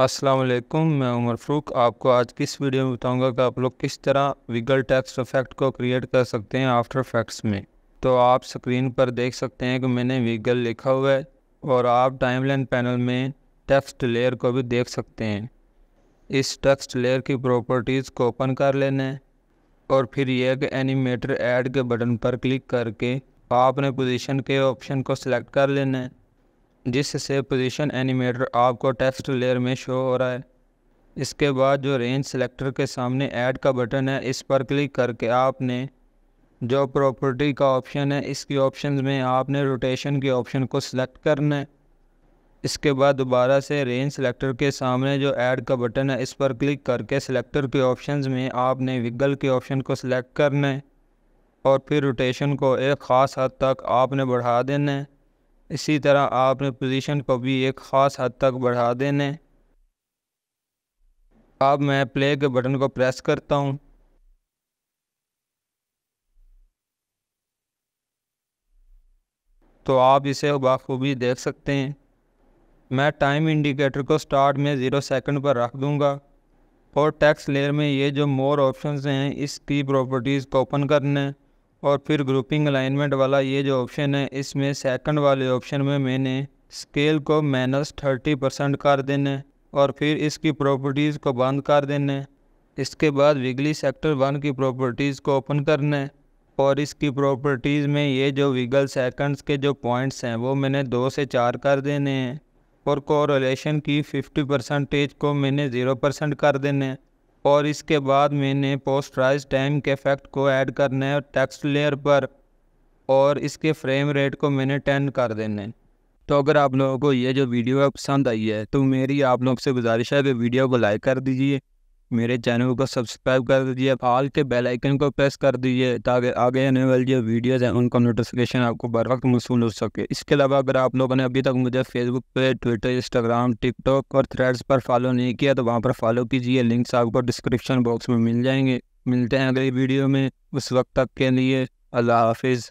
असलकुम मैं उमर फ़रूक आपको आज किस वीडियो में बताऊंगा कि आप लोग किस तरह विगल टेक्स्ट इफेक्ट को क्रिएट कर सकते हैं आफ्टर इफेक्ट्स में तो आप स्क्रीन पर देख सकते हैं कि मैंने विगल लिखा हुआ है और आप टाइमलाइन पैनल में टेक्स्ट लेयर को भी देख सकते हैं इस टेक्स्ट लेयर की प्रॉपर्टीज़ को ओपन कर लेना है और फिर यह कि एनिमेटर एड के बटन पर क्लिक करके आपने पोजिशन के ऑप्शन को सिलेक्ट कर लेना है जिससे पोजीशन एनिमेटर आपको टेक्स्ट लेयर में शो हो रहा है इसके बाद जो रेंज सेलेक्टर के सामने ऐड का बटन है इस पर क्लिक करके आपने जो प्रॉपर्टी का ऑप्शन है इसकी ऑप्शन में आपने रोटेशन के ऑप्शन को सिलेक्ट करना है इसके बाद दोबारा से रेंज सेलेक्टर के सामने जो ऐड का बटन है इस पर क्लिक करके सिलेक्टर के ऑप्शन में आपने विगल के ऑप्शन को सिलेक्ट करना है और फिर रोटेशन को एक ख़ास हद तक आपने बढ़ा देना है इसी तरह आपने पोजीशन को भी एक ख़ास हद तक बढ़ा देने अब मैं प्ले के बटन को प्रेस करता हूँ तो आप इसे बाखूबी देख सकते हैं मैं टाइम इंडिकेटर को स्टार्ट में ज़ीरो सेकंड पर रख दूँगा और टैक्स लेयर में ये जो मोर ऑप्शंस हैं इसकी प्रॉपर्टीज़ को ओपन करने और फिर ग्रुपिंग अलाइनमेंट वाला ये जो ऑप्शन है इसमें सेकंड वाले ऑप्शन में मैंने स्केल को माइनस थर्टी परसेंट कर देना है और फिर इसकी प्रॉपर्टीज़ को बंद कर देना है इसके बाद विगली सेक्टर वन की प्रॉपर्टीज़ को ओपन करना है और इसकी प्रॉपर्टीज़ में ये जो विगल सेकंड्स के जो पॉइंट्स हैं वो मैंने दो से चार कर देने हैं और कोरिलेशन की फिफ्टी परसेंटेज को मैंने ज़ीरो परसेंट कर देने हैं और इसके बाद मैंने पोस्टराइज टाइम के इफेक्ट को ऐड करना है टेक्स्ट लेयर पर और इसके फ्रेम रेट को मैंने टेन कर देना है तो अगर आप लोगों को ये जो वीडियो है पसंद आई है तो मेरी आप लोग से गुजारिश है कि वीडियो को लाइक कर दीजिए मेरे चैनल को सब्सक्राइब कर दीजिए आल के बेल आइकन को प्रेस कर दीजिए ताकि आगे आने वाली जो वीडियोज़ हैं उनका नोटिफिकेशन आपको बर वक्त मौसूल हो सके इसके अलावा अगर आप लोगों ने अभी तक मुझे फेसबुक पे ट्विटर इंस्टाग्राम टिकटॉक और थ्रेड्स पर फॉलो नहीं किया तो वहाँ पर फॉलो कीजिए लिंक्स आपको डिस्क्रिप्शन बॉक्स में मिल जाएंगे मिलते हैं अगली वीडियो में उस वक्त तक के लिए अल्लाह हाफिज़